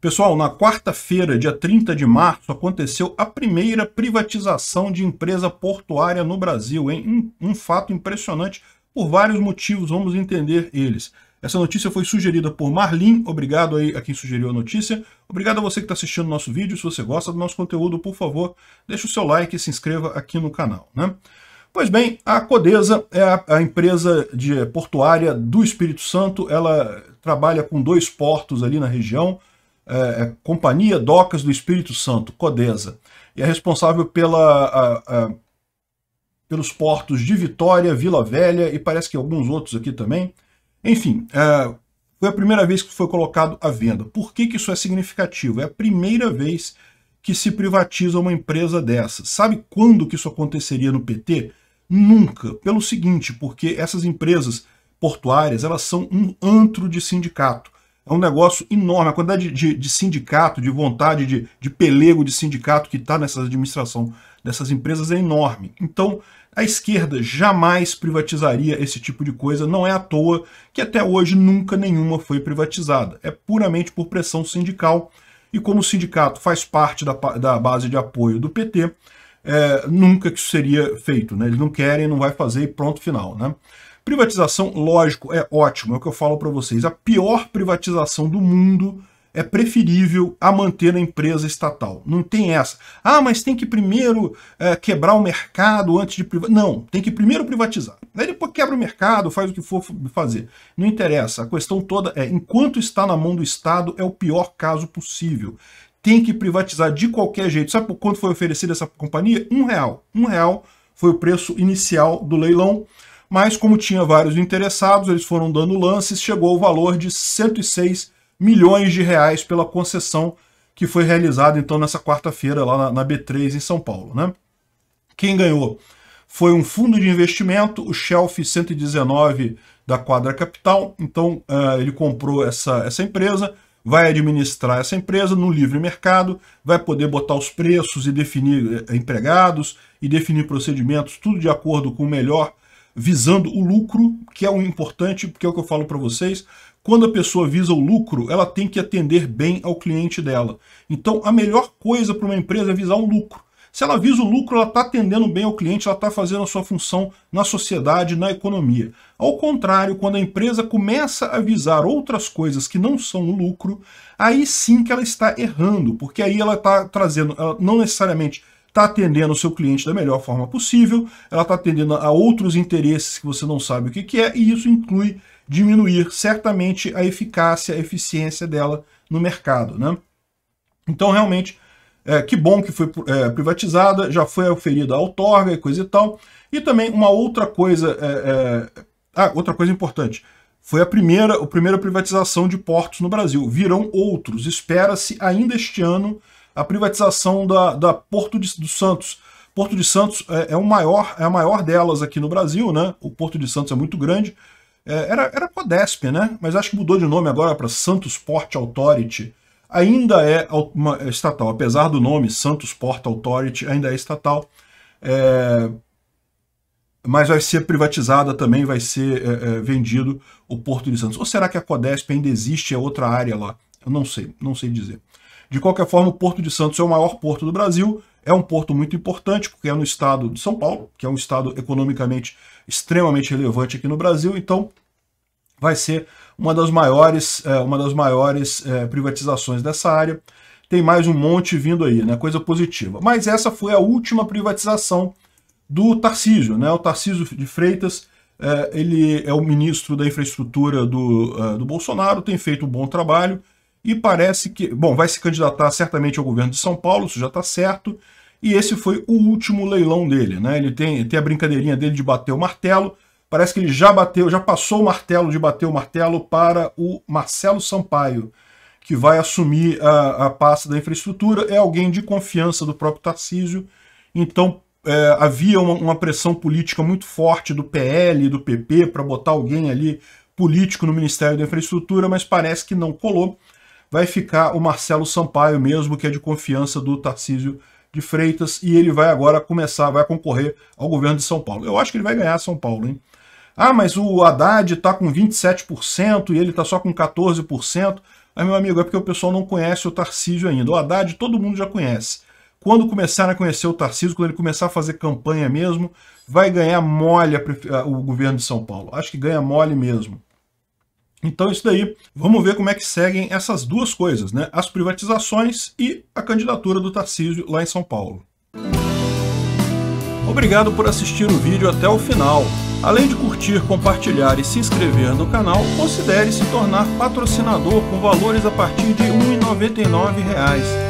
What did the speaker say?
Pessoal, na quarta-feira, dia 30 de março, aconteceu a primeira privatização de empresa portuária no Brasil, hein? Um, um fato impressionante por vários motivos, vamos entender eles. Essa notícia foi sugerida por Marlin, obrigado aí a quem sugeriu a notícia. Obrigado a você que está assistindo o nosso vídeo. Se você gosta do nosso conteúdo, por favor, deixe o seu like e se inscreva aqui no canal. Né? Pois bem, a Codesa é a, a empresa de portuária do Espírito Santo. Ela trabalha com dois portos ali na região, é, é, Companhia Docas do Espírito Santo, CODESA, e é responsável pela, a, a, pelos portos de Vitória, Vila Velha e parece que alguns outros aqui também. Enfim, é, foi a primeira vez que foi colocado à venda. Por que, que isso é significativo? É a primeira vez que se privatiza uma empresa dessa. Sabe quando que isso aconteceria no PT? Nunca. Pelo seguinte, porque essas empresas portuárias, elas são um antro de sindicato. É um negócio enorme. A quantidade de, de, de sindicato, de vontade, de, de pelego de sindicato que está nessa administração dessas empresas é enorme. Então, a esquerda jamais privatizaria esse tipo de coisa. Não é à toa que até hoje nunca nenhuma foi privatizada. É puramente por pressão sindical. E como o sindicato faz parte da, da base de apoio do PT, é, nunca que isso seria feito. Né? Eles não querem, não vai fazer e pronto, final. Né? Privatização, lógico, é ótimo, é o que eu falo para vocês. A pior privatização do mundo é preferível a manter a empresa estatal. Não tem essa. Ah, mas tem que primeiro é, quebrar o mercado antes de privatizar. Não, tem que primeiro privatizar. Aí depois quebra o mercado, faz o que for fazer. Não interessa. A questão toda é, enquanto está na mão do Estado, é o pior caso possível. Tem que privatizar de qualquer jeito. Sabe por quanto foi oferecida essa companhia? Um real. Um real foi o preço inicial do leilão mas como tinha vários interessados, eles foram dando lances, chegou o valor de 106 milhões de reais pela concessão que foi realizada então nessa quarta-feira lá na, B3 em São Paulo. Né? Quem ganhou foi um fundo de investimento, o Shelf 119 da Quadra Capital, então uh, ele comprou essa, essa empresa, vai administrar essa empresa no livre mercado, vai poder botar os preços e definir eh, empregados e definir procedimentos, tudo de acordo com o melhor visando o lucro, que é o importante, porque é o que eu falo para vocês, quando a pessoa visa o lucro, ela tem que atender bem ao cliente dela. Então, a melhor coisa para uma empresa é visar o um lucro. Se ela visa o lucro, ela está atendendo bem ao cliente, ela está fazendo a sua função na sociedade, na economia. Ao contrário, quando a empresa começa a visar outras coisas que não são o lucro, aí sim que ela está errando, porque aí ela está trazendo, ela não necessariamente está atendendo o seu cliente da melhor forma possível, ela está atendendo a outros interesses que você não sabe o que, que é, e isso inclui diminuir certamente a eficácia, a eficiência dela no mercado. Né? Então, realmente, é, que bom que foi é, privatizada, já foi oferida a outorga e coisa e tal. E também uma outra coisa, é, é, ah, outra coisa importante, foi a primeira, a primeira privatização de portos no Brasil. Virão outros, espera-se ainda este ano a privatização da, da Porto de, do Santos. Porto de Santos é, é, o maior, é a maior delas aqui no Brasil, né? O Porto de Santos é muito grande. É, era, era Codesp, né? Mas acho que mudou de nome agora para Santos Port Authority. Ainda é uma, é estatal, apesar do nome Santos Port Authority, ainda é estatal. É, mas vai ser privatizada também, vai ser é, é vendido o Porto de Santos. Ou será que a Codesp ainda existe, é outra área lá? Eu não sei, não sei dizer. De qualquer forma, o Porto de Santos é o maior porto do Brasil, é um porto muito importante, porque é no estado de São Paulo, que é um estado economicamente extremamente relevante aqui no Brasil, então vai ser uma das maiores, é, uma das maiores é, privatizações dessa área. Tem mais um monte vindo aí, né? Coisa positiva. Mas essa foi a última privatização do Tarcísio, né? O Tarcísio de Freitas, é, ele é o ministro da infraestrutura do, é, do Bolsonaro, tem feito um bom trabalho, e parece que, bom, vai se candidatar certamente ao governo de São Paulo, isso já está certo, e esse foi o último leilão dele, né? Ele tem, tem a brincadeirinha dele de bater o martelo, parece que ele já bateu, já passou o martelo de bater o martelo para o Marcelo Sampaio, que vai assumir a, a pasta da infraestrutura, é alguém de confiança do próprio Tarcísio, então é, havia uma, uma pressão política muito forte do PL, do PP, para botar alguém ali político no Ministério da Infraestrutura, mas parece que não colou vai ficar o Marcelo Sampaio mesmo, que é de confiança do Tarcísio de Freitas, e ele vai agora começar, vai concorrer ao governo de São Paulo. Eu acho que ele vai ganhar São Paulo, hein? Ah, mas o Haddad está com 27% e ele está só com 14%. Mas, meu amigo, é porque o pessoal não conhece o Tarcísio ainda. O Haddad todo mundo já conhece. Quando começarem a conhecer o Tarcísio, quando ele começar a fazer campanha mesmo, vai ganhar mole o governo de São Paulo. Acho que ganha mole mesmo. Então isso daí, vamos ver como é que seguem essas duas coisas, né? As privatizações e a candidatura do Tarcísio lá em São Paulo. Obrigado por assistir o vídeo até o final. Além de curtir, compartilhar e se inscrever no canal, considere se tornar patrocinador com valores a partir de R$ 1,99